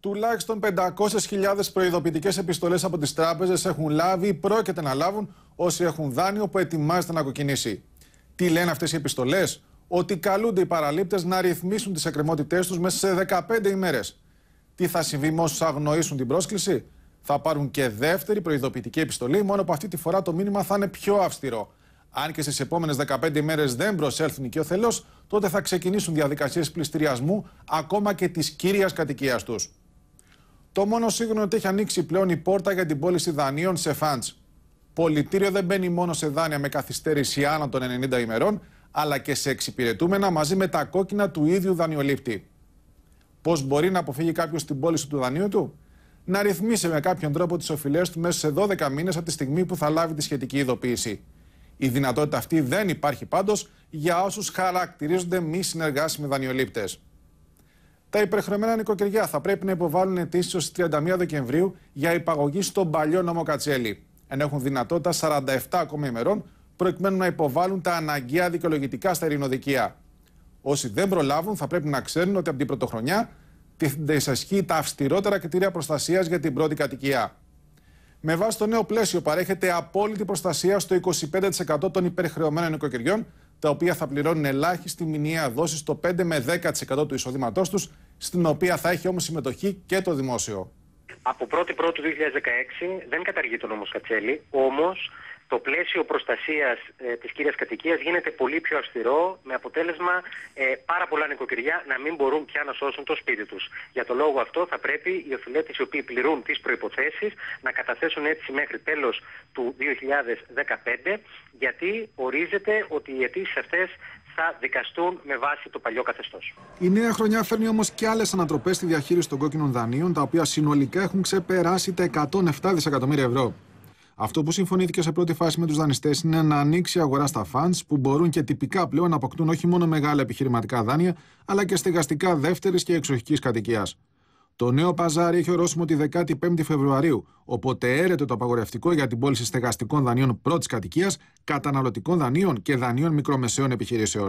Τουλάχιστον 500.000 προειδοποιητικές επιστολές από τις τράπεζες έχουν λάβει ή πρόκειται να λάβουν όσοι έχουν δάνειο που ετοιμάζεται να κοκκινήσει. Τι λένε αυτές οι επιστολές, ότι καλούνται οι παραλήπτες να ρυθμίσουν τις εκκρεμότητές τους μέσα σε 15 ημέρες. Τι θα συμβεί με όσους αγνοήσουν την πρόσκληση, θα πάρουν και δεύτερη προειδοποιητική επιστολή, μόνο που αυτή τη φορά το μήνυμα θα είναι πιο αυστηρό. Αν και στις επόμενες 15 ημέρες δεν προσέλθουν οικειοθελώ, τότε θα ξεκινήσουν διαδικασίες πληστηριασμού ακόμα και της κύριας κατοικίας τους. Το μόνο σίγουρο είναι ότι έχει ανοίξει πλέον η πόρτα για την πώληση δανείων σε φαντ. Πολιτήριο δεν μπαίνει μόνο σε δάνεια με καθυστέρηση άνω των 90 ημερών, αλλά και σε εξυπηρετούμενα μαζί με τα κόκκινα του ίδιου δανειολήπτη. Πώς μπορεί να αποφύγει κάποιος την πώληση του δανείου του, να ρυθμίσει με κάποιον τρόπο τις οφειλές του μέσα σε 12 μήνες από τη στιγμή που θα λάβει τη σχετική ειδοποίηση. Η δυνατότητα αυτή δεν υπάρχει πάντως για όσους χαρακτηρίζονται μη συνεργάσιμοι δανειολήπτες. Τα υπερχρεωμένα νοικοκυριά θα πρέπει να υποβάλουν αιτήσεις ω 31 Δεκεμβρίου για υπαγωγή στον παλιό νόμο Κατσέλη. Ενώ έχουν δυνατότητα 47 ακόμα ημερών προκειμένου να υποβάλουν τα αναγκαία δικαιολογητικά στα ειρηνοδικεία. Όσοι δεν προλάβουν θα πρέπει να ξέρουν ότι από την πρωτοχρονιά τίθενται ισχύ τα αυστηρότερα κριτήρια προστασίας για την πρώτη κατοικία. Με βάση το νέο πλαίσιο, παρέχεται απόλυτη προστασία στο 25% των υπερχρεωμένων νοικοκυριών τα οποία θα πληρώνουν ελάχιστη μηνιαία δόση στο 5 με 10% του εισοδήματός τους, στην οποία θα έχει όμως συμμετοχή και το δημόσιο. Από 1η Πρώτου 2016 δεν καταργεί ο νόμο Κατσέλη, όμως το πλαίσιο προστασίας ε, της κύριας κατοικίας γίνεται πολύ πιο αυστηρό με αποτέλεσμα ε, πάρα πολλά νοικοκυριά να μην μπορούν πια να σώσουν το σπίτι τους. Για το λόγο αυτό θα πρέπει οι οφειλέτες οι οποίοι πληρούν τις προϋποθέσεις να καταθέσουν έτσι μέχρι τέλος του 2015 γιατί ορίζεται ότι οι αιτήσεις αυτές θα δικαστούν με βάση το παλιό καθεστώς. Η νέα χρονιά φέρνει όμως και άλλες ανατροπές στη διαχείριση των κόκκινων δανείων, τα οποία συνολικά έχουν ξεπεράσει τα 107 δισεκατομμύρια ευρώ. Αυτό που συμφωνήθηκε σε πρώτη φάση με τους δανειστές είναι να ανοίξει η αγορά στα funds που μπορούν και τυπικά πλέον να αποκτούν όχι μόνο μεγάλα επιχειρηματικά δάνεια, αλλά και στεγαστικά δεύτερης και εξοχικής κατοικίας. Το νέο παζάρι έχει ορόσημο τη 15η Φεβρουαρίου, οπότε έρεται το απαγορευτικό για την πώληση στεγαστικών δανείων πρώτης κατοικίας, καταναλωτικών δανείων και δανείων μικρομεσαίων επιχειρήσεων.